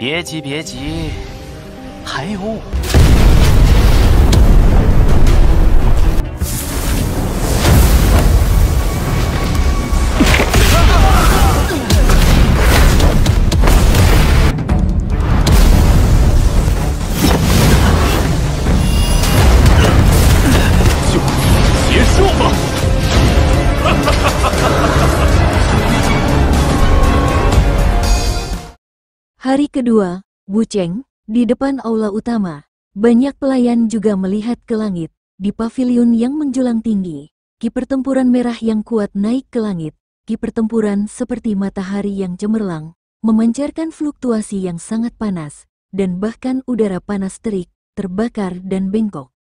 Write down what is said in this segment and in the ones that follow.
别急，别急，还有我。Hari kedua, Buceng, di depan aula utama, banyak pelayan juga melihat ke langit, di pavilion yang menjulang tinggi, ki pertempuran merah yang kuat naik ke langit, ki pertempuran seperti matahari yang cemerlang, memancarkan fluktuasi yang sangat panas, dan bahkan udara panas terik, terbakar dan bengkok.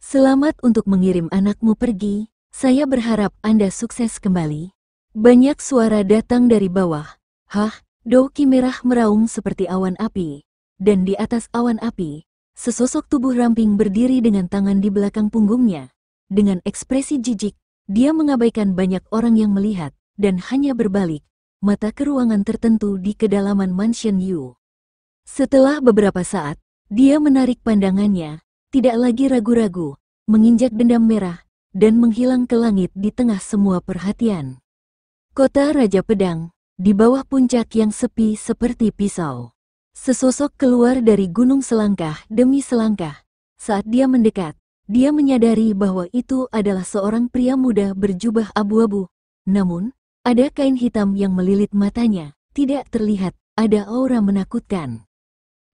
Selamat untuk mengirim anakmu pergi, saya berharap Anda sukses kembali. Banyak suara datang dari bawah. Hah, Doki merah meraung seperti awan api, dan di atas awan api, sesosok tubuh ramping berdiri dengan tangan di belakang punggungnya. Dengan ekspresi jijik, dia mengabaikan banyak orang yang melihat, dan hanya berbalik, mata ke ruangan tertentu di kedalaman Mansion Yu. Setelah beberapa saat, dia menarik pandangannya, tidak lagi ragu-ragu, menginjak dendam merah, dan menghilang ke langit di tengah semua perhatian. Kota Raja Pedang di bawah puncak yang sepi seperti pisau. Sesosok keluar dari gunung selangkah demi selangkah. Saat dia mendekat, dia menyadari bahwa itu adalah seorang pria muda berjubah abu-abu. Namun, ada kain hitam yang melilit matanya, tidak terlihat, ada aura menakutkan.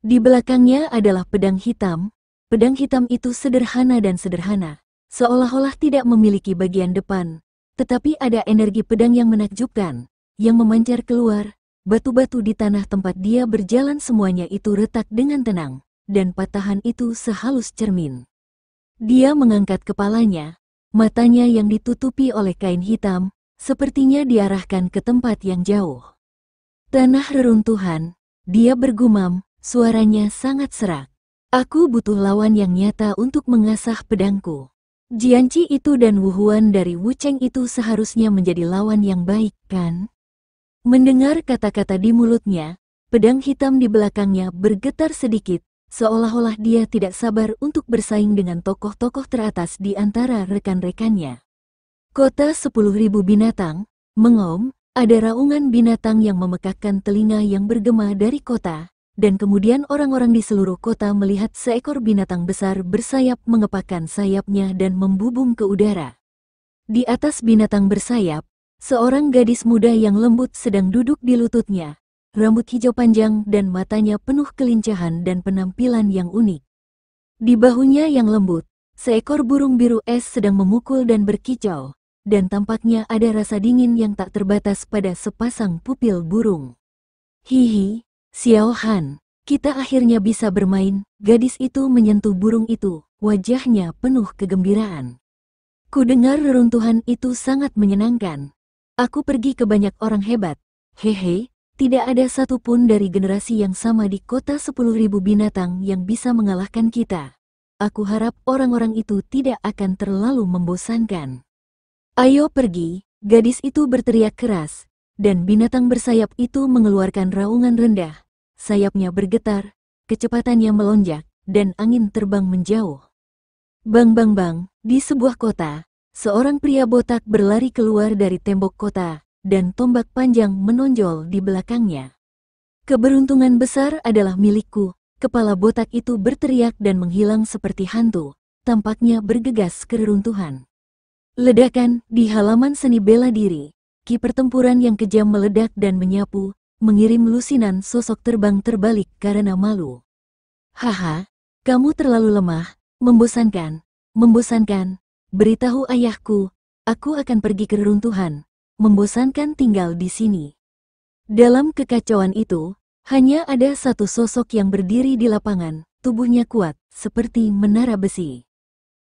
Di belakangnya adalah pedang hitam. Pedang hitam itu sederhana dan sederhana, seolah-olah tidak memiliki bagian depan. Tetapi ada energi pedang yang menakjubkan, yang memancar keluar, batu-batu di tanah tempat dia berjalan semuanya itu retak dengan tenang, dan patahan itu sehalus cermin. Dia mengangkat kepalanya, matanya yang ditutupi oleh kain hitam, sepertinya diarahkan ke tempat yang jauh. Tanah reruntuhan, dia bergumam, suaranya sangat serak. Aku butuh lawan yang nyata untuk mengasah pedangku. Jianci itu dan Wuhuan dari Wucheng itu seharusnya menjadi lawan yang baik, kan? Mendengar kata-kata di mulutnya, pedang hitam di belakangnya bergetar sedikit, seolah-olah dia tidak sabar untuk bersaing dengan tokoh-tokoh teratas di antara rekan-rekannya. Kota sepuluh ribu binatang, mengaum, ada raungan binatang yang memekakkan telinga yang bergema dari kota, dan kemudian orang-orang di seluruh kota melihat seekor binatang besar bersayap mengepakkan sayapnya dan membubung ke udara. Di atas binatang bersayap, Seorang gadis muda yang lembut sedang duduk di lututnya, rambut hijau panjang dan matanya penuh kelincahan dan penampilan yang unik. Di bahunya yang lembut, seekor burung biru es sedang memukul dan berkicau, dan tampaknya ada rasa dingin yang tak terbatas pada sepasang pupil burung. Hihi, Xiao Han, kita akhirnya bisa bermain, gadis itu menyentuh burung itu, wajahnya penuh kegembiraan. Ku dengar reruntuhan itu sangat menyenangkan. Aku pergi ke banyak orang hebat. Hehe, tidak ada satupun dari generasi yang sama di kota sepuluh ribu binatang yang bisa mengalahkan kita. Aku harap orang-orang itu tidak akan terlalu membosankan. Ayo pergi, gadis itu berteriak keras, dan binatang bersayap itu mengeluarkan raungan rendah. Sayapnya bergetar, kecepatannya melonjak, dan angin terbang menjauh. Bang bang bang, di sebuah kota, Seorang pria botak berlari keluar dari tembok kota, dan tombak panjang menonjol di belakangnya. Keberuntungan besar adalah milikku, kepala botak itu berteriak dan menghilang seperti hantu, tampaknya bergegas ke reruntuhan. Ledakan di halaman seni bela diri, ki pertempuran yang kejam meledak dan menyapu, mengirim lusinan sosok terbang terbalik karena malu. Haha, kamu terlalu lemah, membosankan, membosankan, Beritahu ayahku, aku akan pergi ke reruntuhan. Membosankan tinggal di sini. Dalam kekacauan itu, hanya ada satu sosok yang berdiri di lapangan, tubuhnya kuat, seperti menara besi.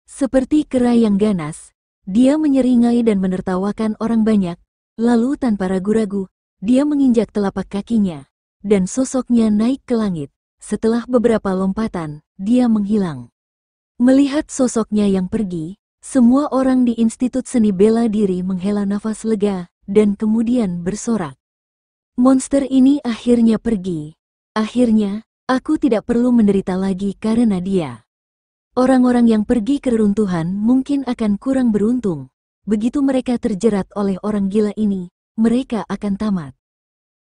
Seperti kera yang ganas, dia menyeringai dan menertawakan orang banyak, lalu tanpa ragu-ragu, dia menginjak telapak kakinya, dan sosoknya naik ke langit. Setelah beberapa lompatan, dia menghilang. Melihat sosoknya yang pergi, semua orang di Institut Seni Bela Diri menghela nafas lega, dan kemudian bersorak. Monster ini akhirnya pergi. Akhirnya, aku tidak perlu menderita lagi karena dia. Orang-orang yang pergi ke reruntuhan mungkin akan kurang beruntung. Begitu mereka terjerat oleh orang gila ini, mereka akan tamat.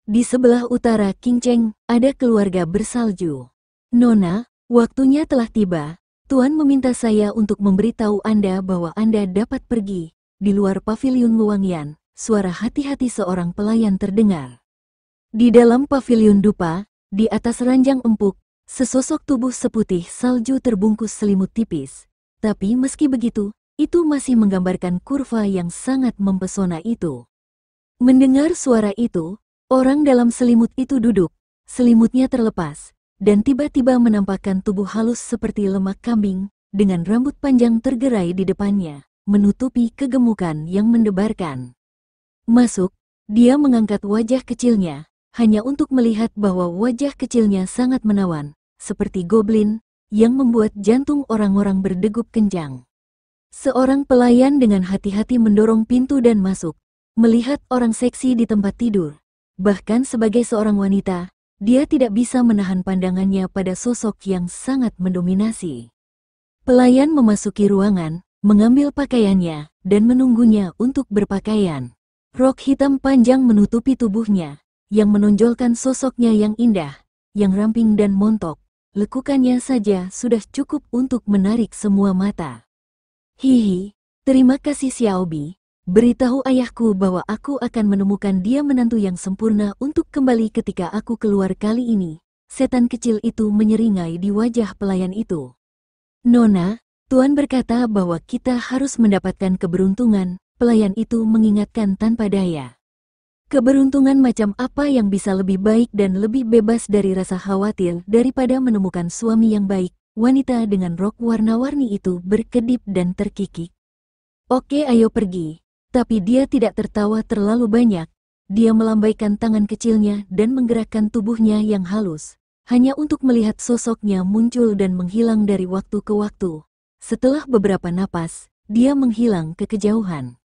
Di sebelah utara Kinceng, ada keluarga bersalju. Nona, waktunya telah tiba, Tuhan meminta saya untuk memberitahu Anda bahwa Anda dapat pergi. Di luar pavilion Luangyan, suara hati-hati seorang pelayan terdengar. Di dalam pavilion Dupa, di atas ranjang empuk, sesosok tubuh seputih salju terbungkus selimut tipis. Tapi meski begitu, itu masih menggambarkan kurva yang sangat mempesona itu. Mendengar suara itu, orang dalam selimut itu duduk, selimutnya terlepas, dan tiba-tiba menampakkan tubuh halus seperti lemak kambing, dengan rambut panjang tergerai di depannya, menutupi kegemukan yang mendebarkan. Masuk, dia mengangkat wajah kecilnya, hanya untuk melihat bahwa wajah kecilnya sangat menawan, seperti goblin, yang membuat jantung orang-orang berdegup kencang. Seorang pelayan dengan hati-hati mendorong pintu dan masuk, melihat orang seksi di tempat tidur. Bahkan sebagai seorang wanita, dia tidak bisa menahan pandangannya pada sosok yang sangat mendominasi. Pelayan memasuki ruangan, mengambil pakaiannya, dan menunggunya untuk berpakaian. Rok hitam panjang menutupi tubuhnya, yang menonjolkan sosoknya yang indah, yang ramping dan montok. Lekukannya saja sudah cukup untuk menarik semua mata. Hihi, terima kasih Xiaobi, Beritahu ayahku bahwa aku akan menemukan dia menantu yang sempurna untuk kembali ketika aku keluar kali ini. Setan kecil itu menyeringai di wajah pelayan itu. Nona, Tuan berkata bahwa kita harus mendapatkan keberuntungan, pelayan itu mengingatkan tanpa daya. Keberuntungan macam apa yang bisa lebih baik dan lebih bebas dari rasa khawatir daripada menemukan suami yang baik, wanita dengan rok warna-warni itu berkedip dan terkikik. Oke ayo pergi, tapi dia tidak tertawa terlalu banyak. Dia melambaikan tangan kecilnya dan menggerakkan tubuhnya yang halus. Hanya untuk melihat sosoknya muncul dan menghilang dari waktu ke waktu. Setelah beberapa napas, dia menghilang ke kejauhan.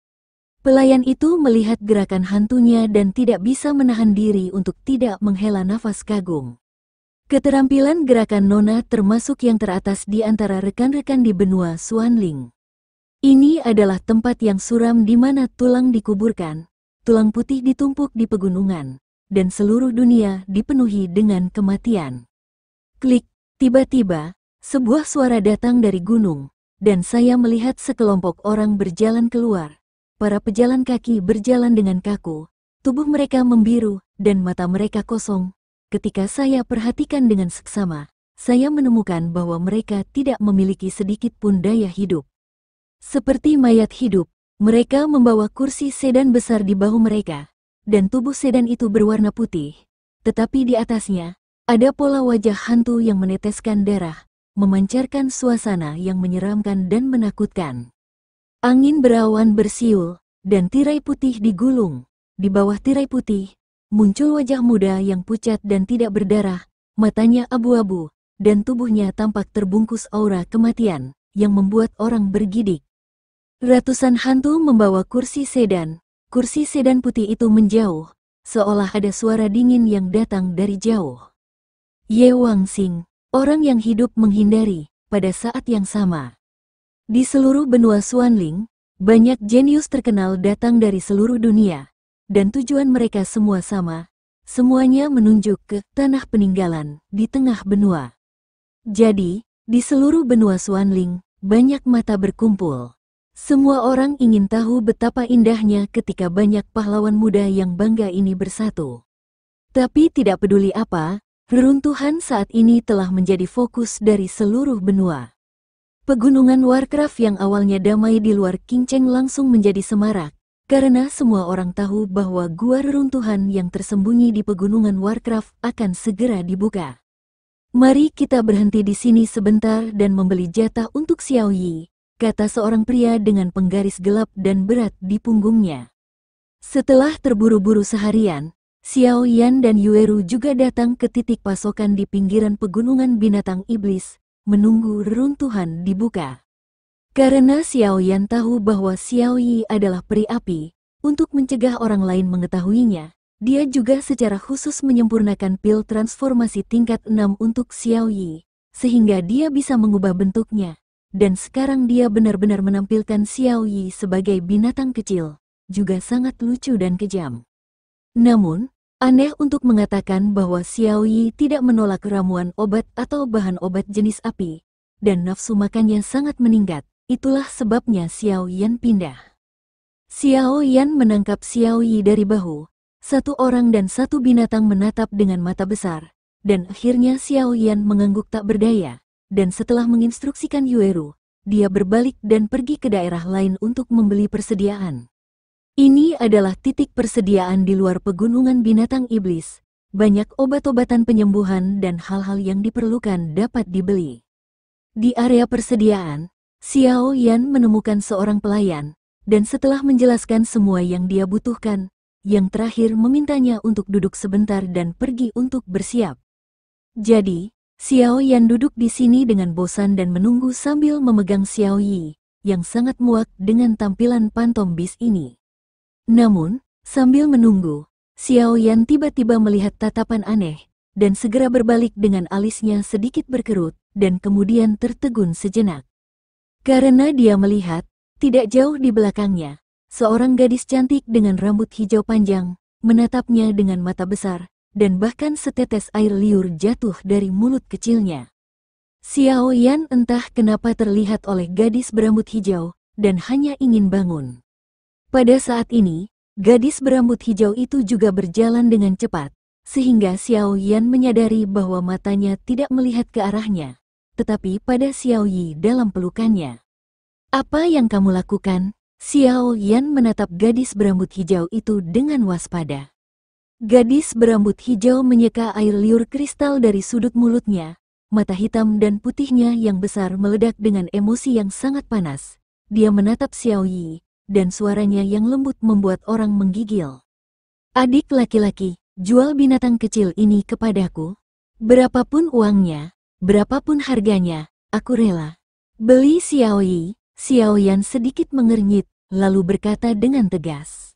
Pelayan itu melihat gerakan hantunya dan tidak bisa menahan diri untuk tidak menghela nafas kagum. Keterampilan gerakan Nona termasuk yang teratas di antara rekan-rekan di benua Suanling. Ini adalah tempat yang suram di mana tulang dikuburkan, tulang putih ditumpuk di pegunungan, dan seluruh dunia dipenuhi dengan kematian. Klik, tiba-tiba, sebuah suara datang dari gunung, dan saya melihat sekelompok orang berjalan keluar. Para pejalan kaki berjalan dengan kaku, tubuh mereka membiru, dan mata mereka kosong. Ketika saya perhatikan dengan seksama, saya menemukan bahwa mereka tidak memiliki sedikit pun daya hidup. Seperti mayat hidup, mereka membawa kursi sedan besar di bahu mereka, dan tubuh sedan itu berwarna putih. Tetapi di atasnya, ada pola wajah hantu yang meneteskan darah, memancarkan suasana yang menyeramkan dan menakutkan. Angin berawan bersiul, dan tirai putih digulung. Di bawah tirai putih, muncul wajah muda yang pucat dan tidak berdarah, matanya abu-abu, dan tubuhnya tampak terbungkus aura kematian, yang membuat orang bergidik. Ratusan hantu membawa kursi sedan. Kursi sedan putih itu menjauh, seolah ada suara dingin yang datang dari jauh. Ye Wang Sing, orang yang hidup menghindari, pada saat yang sama. Di seluruh benua Suanling, banyak jenius terkenal datang dari seluruh dunia, dan tujuan mereka semua sama, semuanya menunjuk ke tanah peninggalan di tengah benua. Jadi, di seluruh benua Suanling, banyak mata berkumpul semua orang ingin tahu betapa indahnya ketika banyak pahlawan muda yang bangga ini bersatu. Tapi tidak peduli apa, reruntuhan saat ini telah menjadi fokus dari seluruh benua. Pegunungan Warcraft yang awalnya damai di luar King Cheng langsung menjadi semarak, karena semua orang tahu bahwa gua reruntuhan yang tersembunyi di pegunungan Warcraft akan segera dibuka. Mari kita berhenti di sini sebentar dan membeli jatah untuk Xiao Yi, kata seorang pria dengan penggaris gelap dan berat di punggungnya. Setelah terburu-buru seharian, Xiao Yan dan Yueru juga datang ke titik pasokan di pinggiran pegunungan binatang iblis, menunggu reruntuhan dibuka. Karena Xiao Yan tahu bahwa Xiao Yi adalah peri api, untuk mencegah orang lain mengetahuinya, dia juga secara khusus menyempurnakan pil transformasi tingkat 6 untuk Xiao Yi, sehingga dia bisa mengubah bentuknya dan sekarang dia benar-benar menampilkan Xiao Yi sebagai binatang kecil, juga sangat lucu dan kejam. Namun, aneh untuk mengatakan bahwa Xiao Yi tidak menolak ramuan obat atau bahan obat jenis api, dan nafsu makannya sangat meningkat, itulah sebabnya Xiao Yan pindah. Xiao Yan menangkap Xiao Yi dari bahu, satu orang dan satu binatang menatap dengan mata besar, dan akhirnya Xiao Yan mengangguk tak berdaya, dan setelah menginstruksikan Yueru, dia berbalik dan pergi ke daerah lain untuk membeli persediaan. Ini adalah titik persediaan di luar pegunungan binatang iblis. Banyak obat-obatan penyembuhan dan hal-hal yang diperlukan dapat dibeli. Di area persediaan, Xiao Yan menemukan seorang pelayan, dan setelah menjelaskan semua yang dia butuhkan, yang terakhir memintanya untuk duduk sebentar dan pergi untuk bersiap. Jadi, Xiao Yan duduk di sini dengan bosan dan menunggu sambil memegang Xiao Yi, yang sangat muak dengan tampilan pantom bis ini. Namun, sambil menunggu, Xiao Yan tiba-tiba melihat tatapan aneh, dan segera berbalik dengan alisnya sedikit berkerut, dan kemudian tertegun sejenak. Karena dia melihat, tidak jauh di belakangnya, seorang gadis cantik dengan rambut hijau panjang, menatapnya dengan mata besar, dan bahkan setetes air liur jatuh dari mulut kecilnya. Xiao Yan entah kenapa terlihat oleh gadis berambut hijau dan hanya ingin bangun. Pada saat ini, gadis berambut hijau itu juga berjalan dengan cepat, sehingga Xiao Yan menyadari bahwa matanya tidak melihat ke arahnya, tetapi pada Xiao Yi dalam pelukannya. Apa yang kamu lakukan? Xiao Yan menatap gadis berambut hijau itu dengan waspada. Gadis berambut hijau menyeka air liur kristal dari sudut mulutnya. Mata hitam dan putihnya yang besar meledak dengan emosi yang sangat panas. Dia menatap Xiao Yi, dan suaranya yang lembut membuat orang menggigil. Adik laki-laki, jual binatang kecil ini kepadaku. Berapapun uangnya, berapapun harganya, aku rela. Beli Xiao Yi, Xiao Yan sedikit mengernyit, lalu berkata dengan tegas.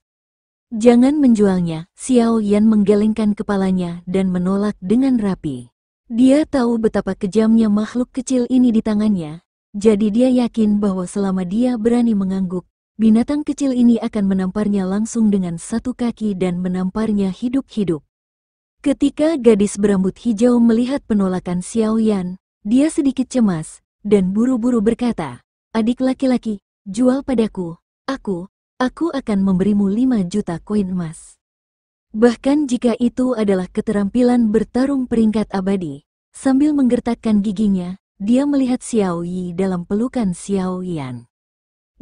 Jangan menjualnya, Xiao Yan menggelengkan kepalanya dan menolak dengan rapi. Dia tahu betapa kejamnya makhluk kecil ini di tangannya, jadi dia yakin bahwa selama dia berani mengangguk, binatang kecil ini akan menamparnya langsung dengan satu kaki dan menamparnya hidup-hidup. Ketika gadis berambut hijau melihat penolakan Xiao Yan, dia sedikit cemas, dan buru-buru berkata, Adik laki-laki, jual padaku, aku, Aku akan memberimu 5 juta koin emas. Bahkan jika itu adalah keterampilan bertarung peringkat abadi, sambil menggertakkan giginya, dia melihat Xiao Yi dalam pelukan Xiao Yan.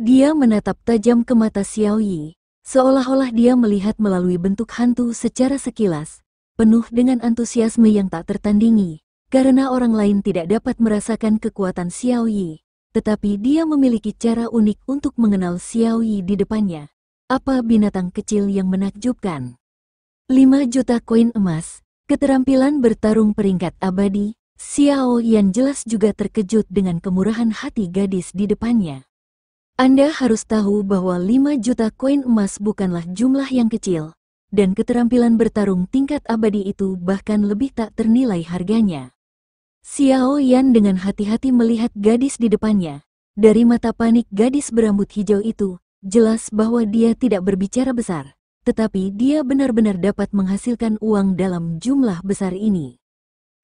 Dia menatap tajam ke mata Xiao Yi, seolah-olah dia melihat melalui bentuk hantu secara sekilas, penuh dengan antusiasme yang tak tertandingi, karena orang lain tidak dapat merasakan kekuatan Xiao Yi tetapi dia memiliki cara unik untuk mengenal Xiao Yi di depannya. Apa binatang kecil yang menakjubkan? 5 juta koin emas, keterampilan bertarung peringkat abadi, Xiao Yan jelas juga terkejut dengan kemurahan hati gadis di depannya. Anda harus tahu bahwa 5 juta koin emas bukanlah jumlah yang kecil, dan keterampilan bertarung tingkat abadi itu bahkan lebih tak ternilai harganya. Xiao Yan dengan hati-hati melihat gadis di depannya. Dari mata panik gadis berambut hijau itu, jelas bahwa dia tidak berbicara besar. Tetapi dia benar-benar dapat menghasilkan uang dalam jumlah besar ini.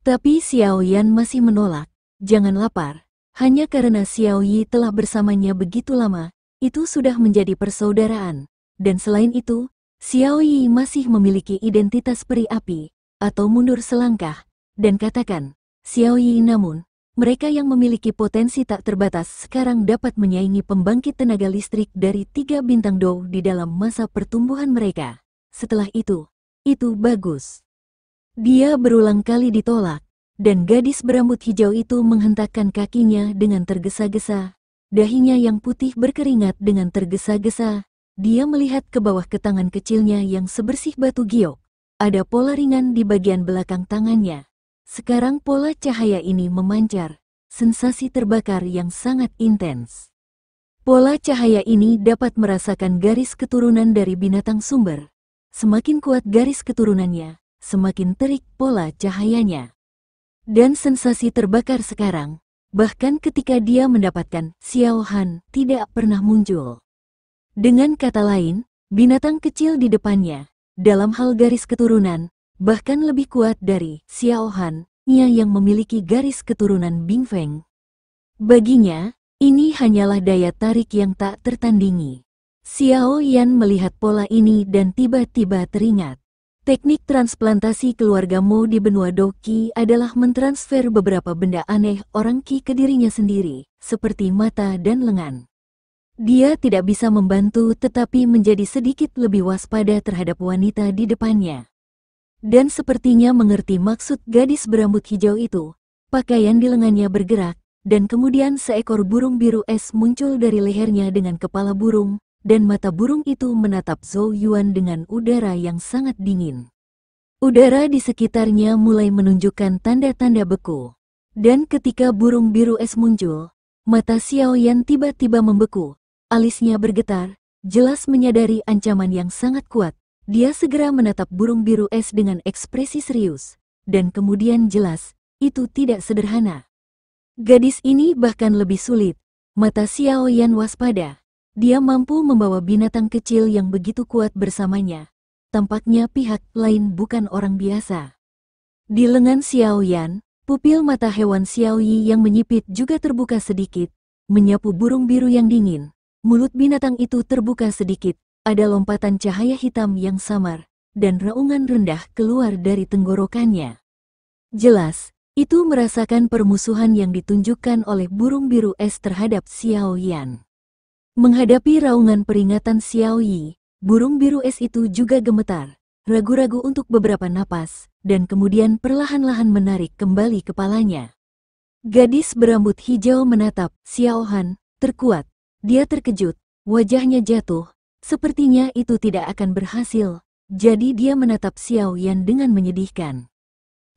Tapi Xiao Yan masih menolak. Jangan lapar. Hanya karena Xiao Yi telah bersamanya begitu lama, itu sudah menjadi persaudaraan. Dan selain itu, Xiao Yi masih memiliki identitas peri api, atau mundur selangkah, dan katakan, Xiao Yi namun, mereka yang memiliki potensi tak terbatas sekarang dapat menyaingi pembangkit tenaga listrik dari tiga bintang dou di dalam masa pertumbuhan mereka. Setelah itu, itu bagus. Dia berulang kali ditolak, dan gadis berambut hijau itu menghentakkan kakinya dengan tergesa-gesa. Dahinya yang putih berkeringat dengan tergesa-gesa. Dia melihat ke bawah ke tangan kecilnya yang sebersih batu giok. Ada pola ringan di bagian belakang tangannya. Sekarang pola cahaya ini memancar, sensasi terbakar yang sangat intens. Pola cahaya ini dapat merasakan garis keturunan dari binatang sumber. Semakin kuat garis keturunannya, semakin terik pola cahayanya. Dan sensasi terbakar sekarang, bahkan ketika dia mendapatkan xiao han tidak pernah muncul. Dengan kata lain, binatang kecil di depannya, dalam hal garis keturunan, bahkan lebih kuat dari Xiao Han, Nia yang memiliki garis keturunan Bing Feng. Baginya, ini hanyalah daya tarik yang tak tertandingi. Xiao Yan melihat pola ini dan tiba-tiba teringat. Teknik transplantasi keluarga Mo di benua Doki adalah mentransfer beberapa benda aneh orang Qi ke dirinya sendiri, seperti mata dan lengan. Dia tidak bisa membantu tetapi menjadi sedikit lebih waspada terhadap wanita di depannya dan sepertinya mengerti maksud gadis berambut hijau itu. Pakaian di lengannya bergerak, dan kemudian seekor burung biru es muncul dari lehernya dengan kepala burung, dan mata burung itu menatap Zhou Yuan dengan udara yang sangat dingin. Udara di sekitarnya mulai menunjukkan tanda-tanda beku. Dan ketika burung biru es muncul, mata Xiao Yan tiba-tiba membeku, alisnya bergetar, jelas menyadari ancaman yang sangat kuat. Dia segera menatap burung biru es dengan ekspresi serius, dan kemudian jelas, itu tidak sederhana. Gadis ini bahkan lebih sulit. Mata Xiao Yan waspada. Dia mampu membawa binatang kecil yang begitu kuat bersamanya. Tampaknya pihak lain bukan orang biasa. Di lengan Xiao Yan, pupil mata hewan Xiao Yi yang menyipit juga terbuka sedikit, menyapu burung biru yang dingin. Mulut binatang itu terbuka sedikit, ada lompatan cahaya hitam yang samar, dan raungan rendah keluar dari tenggorokannya. Jelas, itu merasakan permusuhan yang ditunjukkan oleh burung biru es terhadap Xiao Yan. Menghadapi raungan peringatan Xiao Yi, burung biru es itu juga gemetar, ragu-ragu untuk beberapa napas, dan kemudian perlahan-lahan menarik kembali kepalanya. Gadis berambut hijau menatap Xiao Han, terkuat. Dia terkejut, wajahnya jatuh, Sepertinya itu tidak akan berhasil, jadi dia menatap Xiao Yan dengan menyedihkan.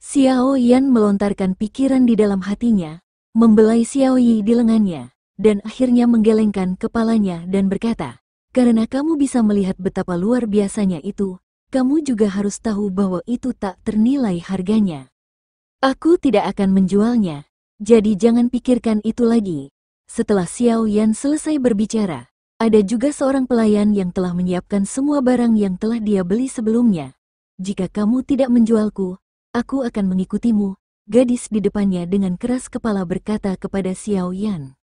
Xiao Yan melontarkan pikiran di dalam hatinya, membelai Xiao Yi di lengannya, dan akhirnya menggelengkan kepalanya dan berkata, karena kamu bisa melihat betapa luar biasanya itu, kamu juga harus tahu bahwa itu tak ternilai harganya. Aku tidak akan menjualnya, jadi jangan pikirkan itu lagi. Setelah Xiao Yan selesai berbicara, ada juga seorang pelayan yang telah menyiapkan semua barang yang telah dia beli sebelumnya. Jika kamu tidak menjualku, aku akan mengikutimu. Gadis di depannya dengan keras kepala berkata kepada Xiao Yan.